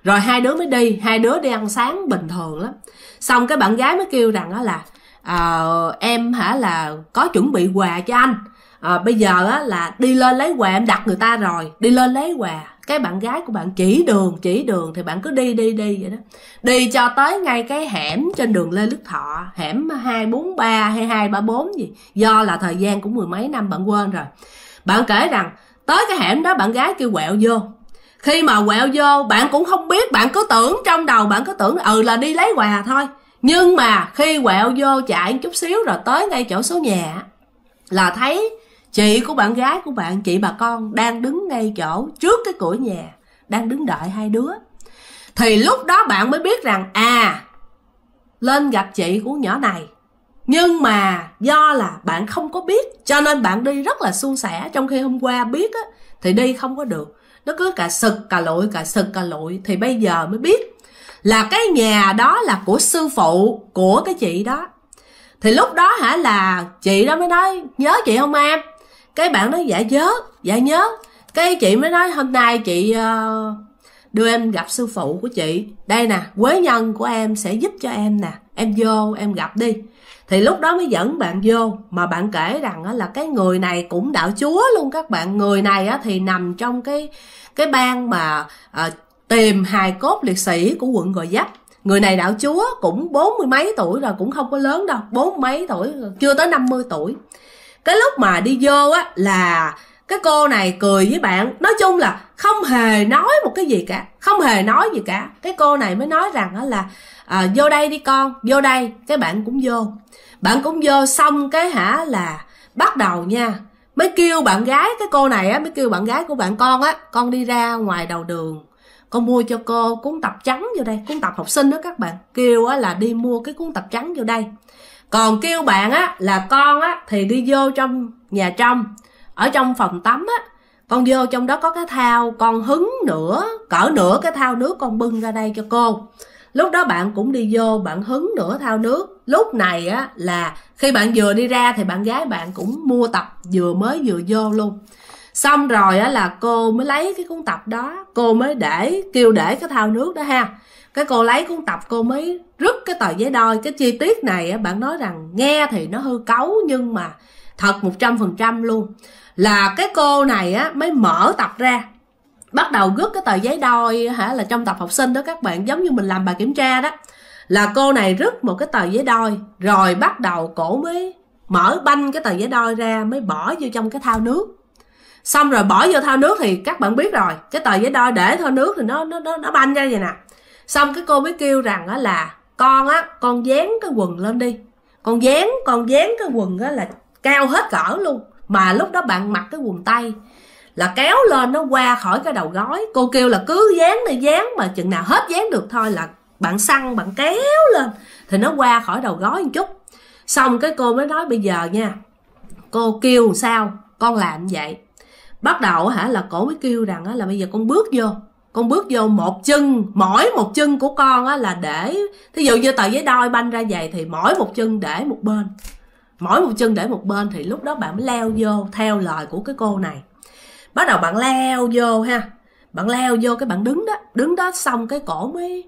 rồi hai đứa mới đi hai đứa đi ăn sáng bình thường lắm xong cái bạn gái mới kêu rằng đó là à, em hả là có chuẩn bị quà cho anh à, bây giờ á là đi lên lấy quà em đặt người ta rồi đi lên lấy quà cái bạn gái của bạn chỉ đường chỉ đường thì bạn cứ đi đi đi vậy đó đi cho tới ngay cái hẻm trên đường lê đức thọ hẻm hai bốn ba hay hai ba bốn gì do là thời gian cũng mười mấy năm bạn quên rồi bạn kể rằng tới cái hẻm đó bạn gái kêu quẹo vô khi mà quẹo vô bạn cũng không biết bạn cứ tưởng trong đầu bạn cứ tưởng ừ là đi lấy quà thôi nhưng mà khi quẹo vô chạy chút xíu rồi tới ngay chỗ số nhà là thấy chị của bạn gái của bạn chị bà con đang đứng ngay chỗ trước cái cửa nhà đang đứng đợi hai đứa thì lúc đó bạn mới biết rằng à lên gặp chị của nhỏ này nhưng mà do là bạn không có biết cho nên bạn đi rất là suôn sẻ trong khi hôm qua biết á thì đi không có được nó cứ cà sực cà lội cà sực cà lội thì bây giờ mới biết là cái nhà đó là của sư phụ của cái chị đó thì lúc đó hả là chị đó mới nói nhớ chị không em cái bạn nói dạ nhớ dạ nhớ cái chị mới nói hôm nay chị ờ, đưa em gặp sư phụ của chị đây nè quế nhân của em sẽ giúp cho em nè em vô em gặp đi thì lúc đó mới dẫn bạn vô mà bạn kể rằng là cái người này cũng đạo chúa luôn các bạn người này thì nằm trong cái cái ban mà ờ, tìm hài cốt liệt sĩ của quận gò vấp người này đạo chúa cũng bốn mươi mấy tuổi rồi cũng không có lớn đâu bốn mấy tuổi chưa tới năm mươi tuổi cái lúc mà đi vô á là cái cô này cười với bạn nói chung là không hề nói một cái gì cả không hề nói gì cả cái cô này mới nói rằng á là à, vô đây đi con vô đây cái bạn cũng vô bạn cũng vô xong cái hả là bắt đầu nha mới kêu bạn gái cái cô này á mới kêu bạn gái của bạn con á con đi ra ngoài đầu đường con mua cho cô cuốn tập trắng vô đây cuốn tập học sinh đó các bạn kêu á là đi mua cái cuốn tập trắng vô đây còn kêu bạn á là con á thì đi vô trong nhà trong ở trong phòng tắm á con vô trong đó có cái thao con hứng nữa cỡ nửa cái thao nước con bưng ra đây cho cô lúc đó bạn cũng đi vô bạn hứng nửa thao nước lúc này á là khi bạn vừa đi ra thì bạn gái bạn cũng mua tập vừa mới vừa vô luôn xong rồi á là cô mới lấy cái cuốn tập đó cô mới để kêu để cái thao nước đó ha cái cô lấy cuốn tập cô mới rút cái tờ giấy đôi cái chi tiết này bạn nói rằng nghe thì nó hư cấu nhưng mà thật 100% luôn là cái cô này á mới mở tập ra bắt đầu rút cái tờ giấy đôi hả là trong tập học sinh đó các bạn giống như mình làm bài kiểm tra đó là cô này rút một cái tờ giấy đôi rồi bắt đầu cổ mới mở banh cái tờ giấy đôi ra mới bỏ vô trong cái thao nước xong rồi bỏ vô thao nước thì các bạn biết rồi cái tờ giấy đôi để thao nước thì nó nó nó, nó banh ra vậy nè xong cái cô mới kêu rằng á là con á con dán cái quần lên đi con dán con dán cái quần á là cao hết cỡ luôn mà lúc đó bạn mặc cái quần tay là kéo lên nó qua khỏi cái đầu gói cô kêu là cứ dán đi dán mà chừng nào hết dán được thôi là bạn săn bạn kéo lên thì nó qua khỏi đầu gói một chút xong cái cô mới nói bây giờ nha cô kêu sao con làm vậy bắt đầu hả là cổ mới kêu rằng là bây giờ con bước vô con bước vô một chân mỗi một chân của con á là để thí dụ như tờ giấy đôi banh ra vậy thì mỗi một chân để một bên mỗi một chân để một bên thì lúc đó bạn mới leo vô theo lời của cái cô này bắt đầu bạn leo vô ha bạn leo vô cái bạn đứng đó đứng đó xong cái cổ mới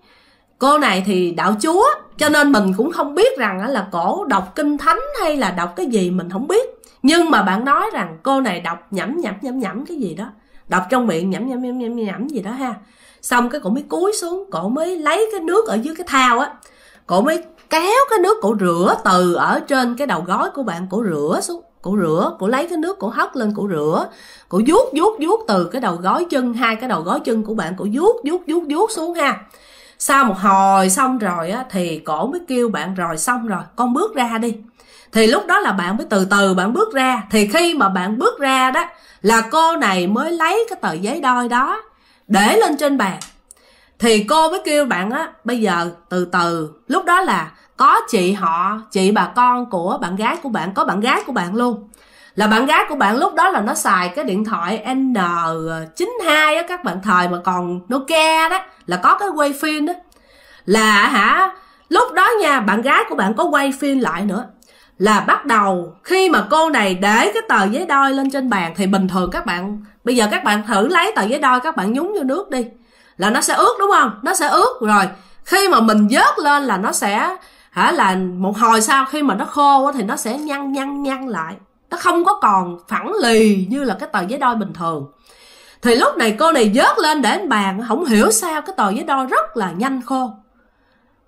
cô này thì đạo chúa cho nên mình cũng không biết rằng là cổ đọc kinh thánh hay là đọc cái gì mình không biết nhưng mà bạn nói rằng cô này đọc nhẩm nhẩm nhẩm nhẩm cái gì đó đọc trong miệng nhẩm nhẩm nhẩm nhẩm nhẩm gì đó ha xong cái cổ mới cúi xuống cổ mới lấy cái nước ở dưới cái thao á cổ mới kéo cái nước cổ rửa từ ở trên cái đầu gói của bạn cổ rửa xuống cổ rửa cổ lấy cái nước cổ hất lên cổ rửa cổ vuốt vuốt vuốt từ cái đầu gói chân hai cái đầu gói chân của bạn cổ vuốt vuốt vuốt vuốt xuống ha sau một hồi xong rồi á thì cổ mới kêu bạn rồi xong rồi con bước ra đi thì lúc đó là bạn mới từ từ bạn bước ra thì khi mà bạn bước ra đó là cô này mới lấy cái tờ giấy đôi đó để lên trên bàn thì cô mới kêu bạn á bây giờ từ từ lúc đó là có chị họ chị bà con của bạn gái của bạn có bạn gái của bạn luôn là bạn gái của bạn lúc đó là nó xài cái điện thoại N92 á các bạn thời mà còn Nokia đó là có cái quay phim đó là hả lúc đó nha bạn gái của bạn có quay phim lại nữa là bắt đầu khi mà cô này để cái tờ giấy đôi lên trên bàn thì bình thường các bạn bây giờ các bạn thử lấy tờ giấy đôi các bạn nhúng vô nước đi là nó sẽ ướt đúng không nó sẽ ướt rồi khi mà mình vớt lên là nó sẽ hả là một hồi sau khi mà nó khô thì nó sẽ nhăn nhăn nhăn lại nó không có còn phẳng lì như là cái tờ giấy đôi bình thường thì lúc này cô này vớt lên để anh bàn không hiểu sao cái tờ giấy đôi rất là nhanh khô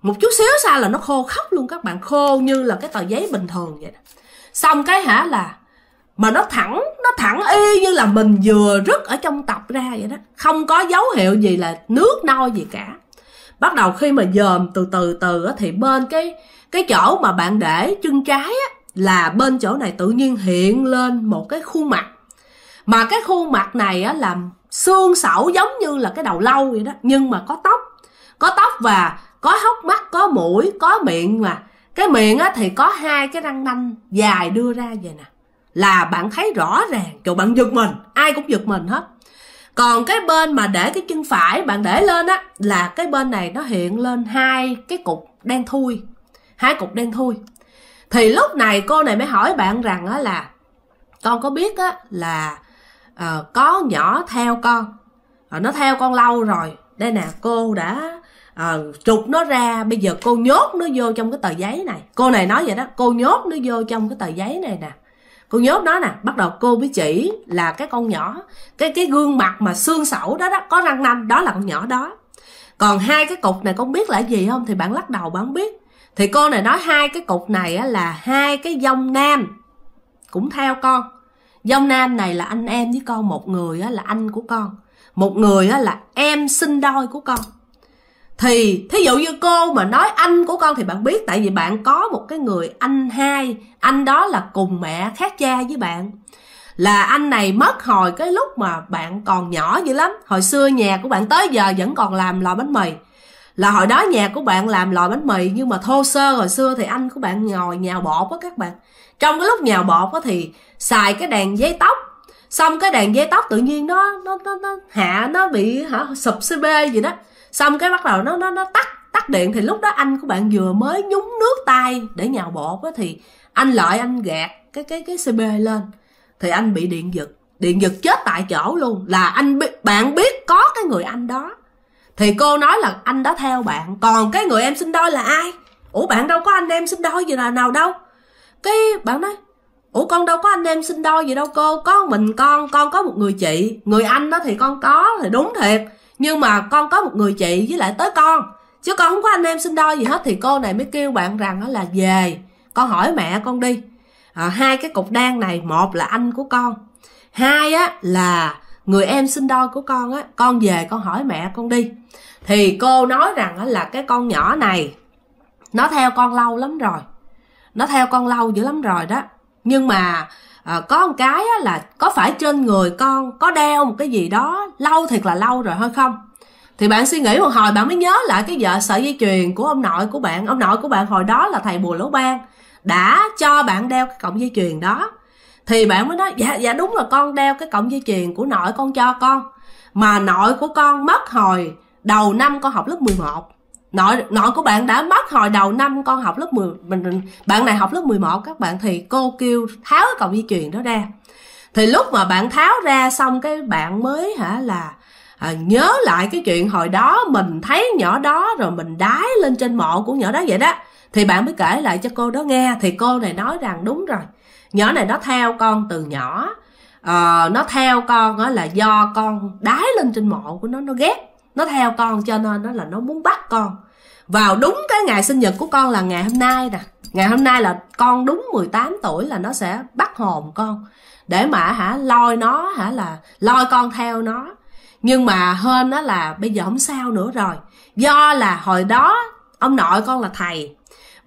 một chút xíu xa là nó khô khóc luôn các bạn khô như là cái tờ giấy bình thường vậy đó xong cái hả là mà nó thẳng nó thẳng y như là mình vừa rứt ở trong tập ra vậy đó không có dấu hiệu gì là nước nôi gì cả bắt đầu khi mà dòm từ từ từ thì bên cái cái chỗ mà bạn để chân trái á là bên chỗ này tự nhiên hiện lên một cái khuôn mặt mà cái khuôn mặt này á là xương sẩu giống như là cái đầu lâu vậy đó nhưng mà có tóc có tóc và có hốc mắt có mũi có miệng mà cái miệng á thì có hai cái răng nanh dài đưa ra vậy nè là bạn thấy rõ ràng kiểu bạn giật mình ai cũng giật mình hết còn cái bên mà để cái chân phải bạn để lên á là cái bên này nó hiện lên hai cái cục đen thui hai cục đen thui thì lúc này cô này mới hỏi bạn rằng á là con có biết á là uh, có nhỏ theo con uh, nó theo con lâu rồi đây nè cô đã uh, trục nó ra bây giờ cô nhốt nó vô trong cái tờ giấy này cô này nói vậy đó cô nhốt nó vô trong cái tờ giấy này nè cô nhốt nó nè bắt đầu cô mới chỉ là cái con nhỏ cái cái gương mặt mà xương sẩu đó đó có răng nanh đó là con nhỏ đó còn hai cái cục này con biết là gì không thì bạn lắc đầu bạn không biết thì cô này nói hai cái cục này á, là hai cái dông nam cũng theo con dông nam này là anh em với con một người á, là anh của con một người á, là em sinh đôi của con thì thí dụ như cô mà nói anh của con thì bạn biết tại vì bạn có một cái người anh hai anh đó là cùng mẹ khác cha với bạn là anh này mất hồi cái lúc mà bạn còn nhỏ dữ lắm hồi xưa nhà của bạn tới giờ vẫn còn làm lò bánh mì là hồi đó nhà của bạn làm lò bánh mì nhưng mà thô sơ hồi xưa thì anh của bạn ngồi nhào bột á các bạn trong cái lúc nhào bột á thì xài cái đèn giấy tóc xong cái đèn giấy tóc tự nhiên nó nó nó, nó hạ nó bị hả sụp cb gì đó xong cái bắt đầu nó nó nó tắt tắt điện thì lúc đó anh của bạn vừa mới nhúng nước tay để nhào bột á thì anh lợi anh gạt cái cái cái cb lên thì anh bị điện giật điện giật chết tại chỗ luôn là anh bạn biết có cái người anh đó thì cô nói là anh đã theo bạn còn cái người em sinh đôi là ai ủa bạn đâu có anh em sinh đôi gì nào nào đâu cái bạn nói ủa con đâu có anh em sinh đôi gì đâu cô có mình con con có một người chị người anh đó thì con có thì đúng thiệt nhưng mà con có một người chị với lại tới con chứ con không có anh em sinh đôi gì hết thì cô này mới kêu bạn rằng là về con hỏi mẹ con đi à, hai cái cục đen này một là anh của con hai á là người em sinh đôi của con á con về con hỏi mẹ con đi thì cô nói rằng á là cái con nhỏ này nó theo con lâu lắm rồi nó theo con lâu dữ lắm rồi đó nhưng mà à, có một cái á, là có phải trên người con có đeo một cái gì đó lâu thiệt là lâu rồi hay không thì bạn suy nghĩ một hồi bạn mới nhớ lại cái vợ sợi dây chuyền của ông nội của bạn ông nội của bạn hồi đó là thầy bùa lỗ ban đã cho bạn đeo cái cọng dây chuyền đó thì bạn mới nói dạ dạ đúng là con đeo cái cọng dây chuyền của nội con cho con mà nội của con mất hồi đầu năm con học lớp 11 nội nội của bạn đã mất hồi đầu năm con học lớp 10 mình bạn này học lớp 11 các bạn thì cô kêu tháo cái cọng dây chuyền đó ra thì lúc mà bạn tháo ra xong cái bạn mới hả là à, nhớ lại cái chuyện hồi đó mình thấy nhỏ đó rồi mình đái lên trên mộ của nhỏ đó vậy đó thì bạn mới kể lại cho cô đó nghe thì cô này nói rằng đúng rồi nhỏ này nó theo con từ nhỏ uh, nó theo con đó là do con đái lên trên mộ của nó nó ghét nó theo con cho nên nó là nó muốn bắt con vào đúng cái ngày sinh nhật của con là ngày hôm nay nè ngày hôm nay là con đúng 18 tuổi là nó sẽ bắt hồn con để mà hả lôi nó hả là lôi con theo nó nhưng mà hên nó là bây giờ không sao nữa rồi do là hồi đó ông nội con là thầy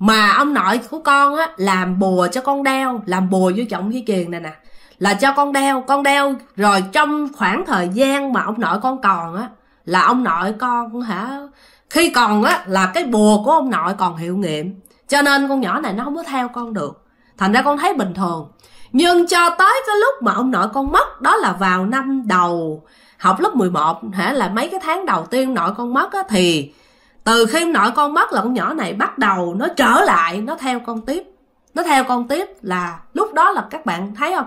mà ông nội của con á làm bùa cho con đeo làm bùa vô trọng dây chuyền này nè là cho con đeo con đeo rồi trong khoảng thời gian mà ông nội con còn á là ông nội con hả khi còn á là cái bùa của ông nội còn hiệu nghiệm cho nên con nhỏ này nó không có theo con được thành ra con thấy bình thường nhưng cho tới cái lúc mà ông nội con mất đó là vào năm đầu học lớp 11 hả là mấy cái tháng đầu tiên nội con mất á thì từ khi nội con mất là con nhỏ này bắt đầu nó trở lại nó theo con tiếp nó theo con tiếp là lúc đó là các bạn thấy không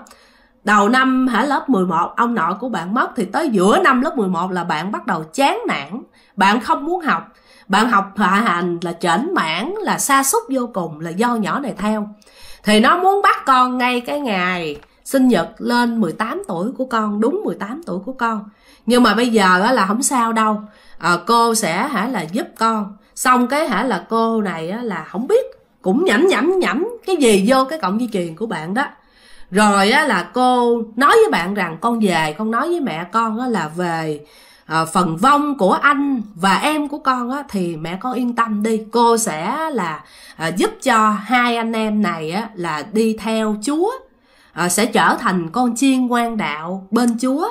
đầu năm hả lớp 11 ông nội của bạn mất thì tới giữa năm lớp 11 là bạn bắt đầu chán nản bạn không muốn học bạn học hạ hành là chểnh mãn là xa xúc vô cùng là do nhỏ này theo thì nó muốn bắt con ngay cái ngày sinh nhật lên 18 tuổi của con đúng 18 tuổi của con nhưng mà bây giờ á, là không sao đâu à, cô sẽ hả là giúp con xong cái hả là cô này á, là không biết cũng nhẩm nhẩm nhẩm cái gì vô cái cộng di truyền của bạn đó rồi á, là cô nói với bạn rằng con về con nói với mẹ con á, là về à, phần vong của anh và em của con á, thì mẹ con yên tâm đi cô sẽ là à, giúp cho hai anh em này á, là đi theo chúa à, sẽ trở thành con chiên ngoan đạo bên chúa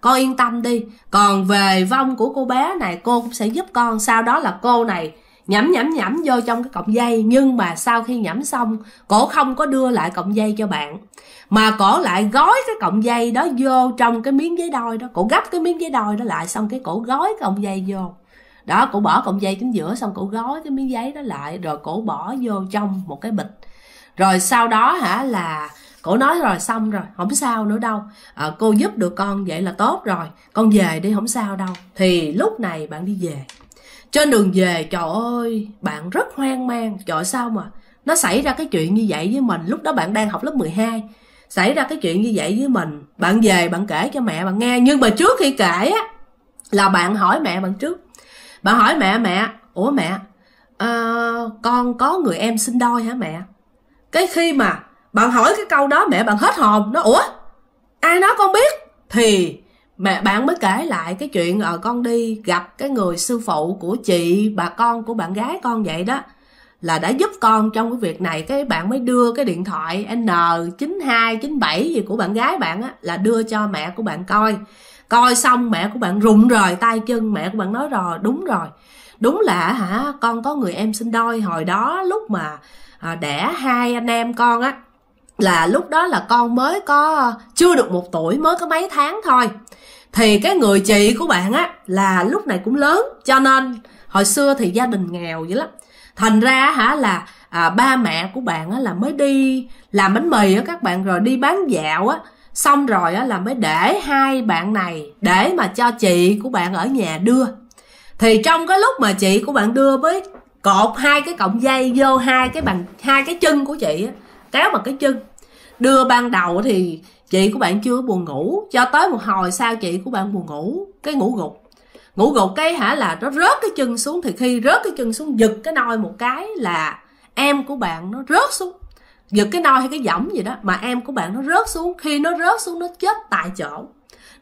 con yên tâm đi còn về vong của cô bé này cô cũng sẽ giúp con sau đó là cô này nhẩm nhẩm nhẩm vô trong cái cọng dây nhưng mà sau khi nhẩm xong cổ không có đưa lại cọng dây cho bạn mà cổ lại gói cái cọng dây đó vô trong cái miếng giấy đôi đó cổ gấp cái miếng giấy đôi đó lại xong cái cổ gói cái cọng dây vô đó cổ bỏ cọng dây chính giữa xong cổ gói cái miếng giấy đó lại rồi cổ bỏ vô trong một cái bịch rồi sau đó hả là cổ nói rồi xong rồi không sao nữa đâu à, cô giúp được con vậy là tốt rồi con về đi không sao đâu thì lúc này bạn đi về trên đường về trời ơi bạn rất hoang mang trời sao mà nó xảy ra cái chuyện như vậy với mình lúc đó bạn đang học lớp 12 xảy ra cái chuyện như vậy với mình bạn về bạn kể cho mẹ bạn nghe nhưng mà trước khi kể á là bạn hỏi mẹ bạn trước bạn hỏi mẹ mẹ ủa mẹ à, con có người em sinh đôi hả mẹ cái khi mà bạn hỏi cái câu đó mẹ bạn hết hồn nó ủa ai nói con biết thì mẹ bạn mới kể lại cái chuyện ở ờ, con đi gặp cái người sư phụ của chị bà con của bạn gái con vậy đó là đã giúp con trong cái việc này cái bạn mới đưa cái điện thoại N9297 gì của bạn gái bạn á là đưa cho mẹ của bạn coi coi xong mẹ của bạn rụng rời tay chân mẹ của bạn nói rồi đúng rồi đúng là hả con có người em sinh đôi hồi đó lúc mà à, đẻ hai anh em con á là lúc đó là con mới có chưa được một tuổi mới có mấy tháng thôi thì cái người chị của bạn á là lúc này cũng lớn cho nên hồi xưa thì gia đình nghèo dữ lắm thành ra hả là à, ba mẹ của bạn á là mới đi làm bánh mì á các bạn rồi đi bán dạo á xong rồi á là mới để hai bạn này để mà cho chị của bạn ở nhà đưa thì trong cái lúc mà chị của bạn đưa với cột hai cái cọng dây vô hai cái bàn hai cái chân của chị á kéo bằng cái chân đưa ban đầu thì chị của bạn chưa buồn ngủ cho tới một hồi sau chị của bạn buồn ngủ cái ngủ gục ngủ gục cái hả là nó rớt cái chân xuống thì khi rớt cái chân xuống giật cái nôi một cái là em của bạn nó rớt xuống giật cái nôi hay cái giỏng gì đó mà em của bạn nó rớt xuống khi nó rớt xuống nó chết tại chỗ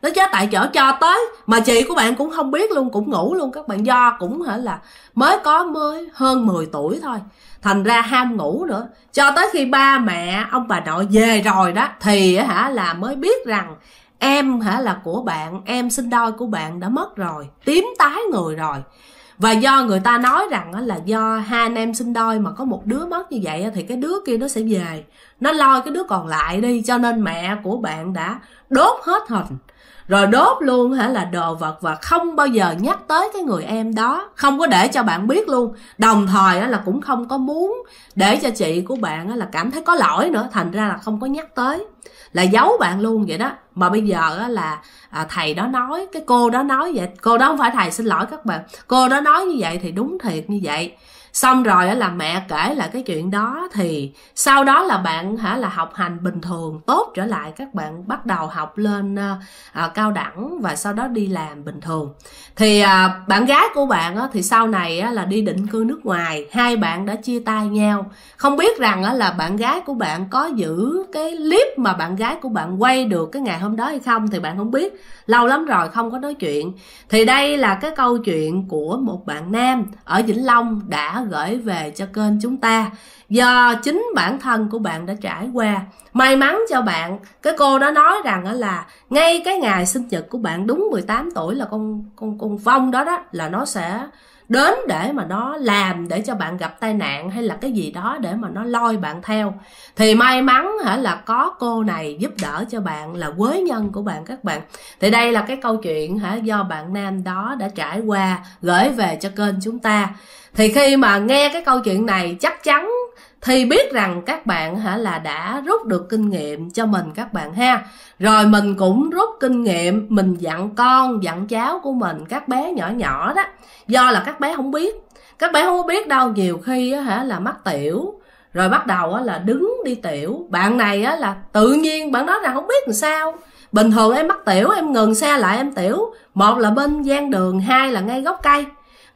nó chết tại chỗ cho tới mà chị của bạn cũng không biết luôn cũng ngủ luôn các bạn do cũng hả là mới có mới hơn 10 tuổi thôi thành ra ham ngủ nữa cho tới khi ba mẹ ông bà nội về rồi đó thì hả là mới biết rằng em hả là của bạn em sinh đôi của bạn đã mất rồi tím tái người rồi và do người ta nói rằng là do hai anh em sinh đôi mà có một đứa mất như vậy thì cái đứa kia nó sẽ về nó lôi cái đứa còn lại đi cho nên mẹ của bạn đã đốt hết hình rồi đốt luôn hả là đồ vật và không bao giờ nhắc tới cái người em đó không có để cho bạn biết luôn đồng thời là cũng không có muốn để cho chị của bạn là cảm thấy có lỗi nữa thành ra là không có nhắc tới là giấu bạn luôn vậy đó mà bây giờ là à, thầy đó nói cái cô đó nói vậy cô đó không phải thầy xin lỗi các bạn cô đó nói như vậy thì đúng thiệt như vậy xong rồi là mẹ kể lại cái chuyện đó thì sau đó là bạn hả là học hành bình thường tốt trở lại các bạn bắt đầu học lên à, cao đẳng và sau đó đi làm bình thường thì à, bạn gái của bạn á, thì sau này á, là đi định cư nước ngoài hai bạn đã chia tay nhau không biết rằng á, là bạn gái của bạn có giữ cái clip mà bạn gái của bạn quay được cái ngày hôm đó hay không thì bạn không biết lâu lắm rồi không có nói chuyện thì đây là cái câu chuyện của một bạn nam ở vĩnh long đã gửi về cho kênh chúng ta do chính bản thân của bạn đã trải qua may mắn cho bạn cái cô đó nói rằng là ngay cái ngày sinh nhật của bạn đúng 18 tuổi là con con con vong đó đó là nó sẽ đến để mà nó làm để cho bạn gặp tai nạn hay là cái gì đó để mà nó lôi bạn theo thì may mắn hả là có cô này giúp đỡ cho bạn là quế nhân của bạn các bạn thì đây là cái câu chuyện hả do bạn nam đó đã trải qua gửi về cho kênh chúng ta thì khi mà nghe cái câu chuyện này chắc chắn thì biết rằng các bạn hả là đã rút được kinh nghiệm cho mình các bạn ha rồi mình cũng rút kinh nghiệm mình dặn con dặn cháu của mình các bé nhỏ nhỏ đó do là các bé không biết các bé không biết đâu nhiều khi hả là mắc tiểu rồi bắt đầu là đứng đi tiểu bạn này là tự nhiên bạn nói là không biết làm sao bình thường em mắc tiểu em ngừng xe lại em tiểu một là bên gian đường hai là ngay gốc cây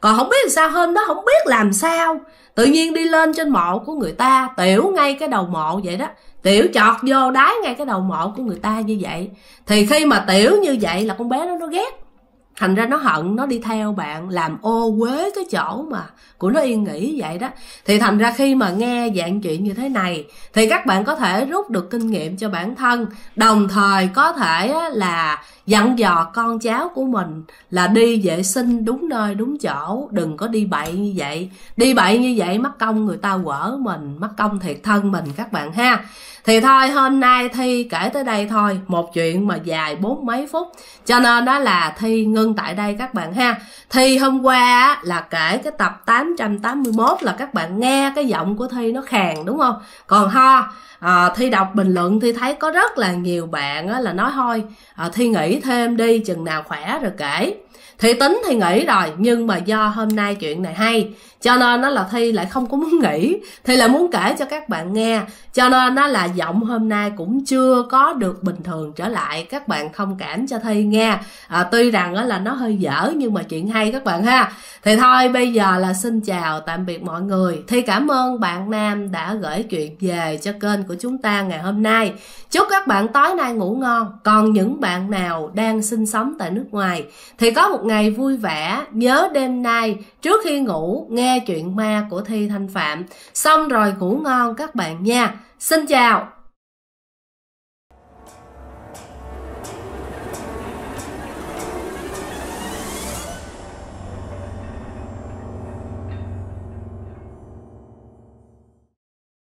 còn không biết làm sao hơn đó không biết làm sao tự nhiên đi lên trên mộ của người ta tiểu ngay cái đầu mộ vậy đó tiểu chọt vô đái ngay cái đầu mộ của người ta như vậy thì khi mà tiểu như vậy là con bé đó nó ghét thành ra nó hận nó đi theo bạn làm ô quế cái chỗ mà của nó yên nghỉ vậy đó thì thành ra khi mà nghe dạng chuyện như thế này thì các bạn có thể rút được kinh nghiệm cho bản thân đồng thời có thể là dặn dò con cháu của mình là đi vệ sinh đúng nơi đúng chỗ đừng có đi bậy như vậy đi bậy như vậy mất công người ta quở mình mất công thiệt thân mình các bạn ha thì thôi hôm nay thi kể tới đây thôi một chuyện mà dài bốn mấy phút cho nên đó là thi ngưng tại đây các bạn ha thi hôm qua là kể cái tập 881 là các bạn nghe cái giọng của thi nó khàn đúng không còn ho à, thi đọc bình luận thi thấy có rất là nhiều bạn á, là nói thôi à, thi nghỉ thêm đi chừng nào khỏe rồi kể thì tính thì nghỉ rồi nhưng mà do hôm nay chuyện này hay cho nên nó là thi lại không có muốn nghỉ thi là muốn kể cho các bạn nghe cho nên nó là giọng hôm nay cũng chưa có được bình thường trở lại các bạn thông cảm cho thi nghe à, tuy rằng đó là nó hơi dở nhưng mà chuyện hay các bạn ha thì thôi bây giờ là xin chào tạm biệt mọi người thi cảm ơn bạn nam đã gửi chuyện về cho kênh của chúng ta ngày hôm nay chúc các bạn tối nay ngủ ngon còn những bạn nào đang sinh sống tại nước ngoài thì có một ngày vui vẻ nhớ đêm nay trước khi ngủ nghe nghe chuyện ma của Thi Thanh Phạm. Xong rồi ngủ ngon các bạn nha. Xin chào!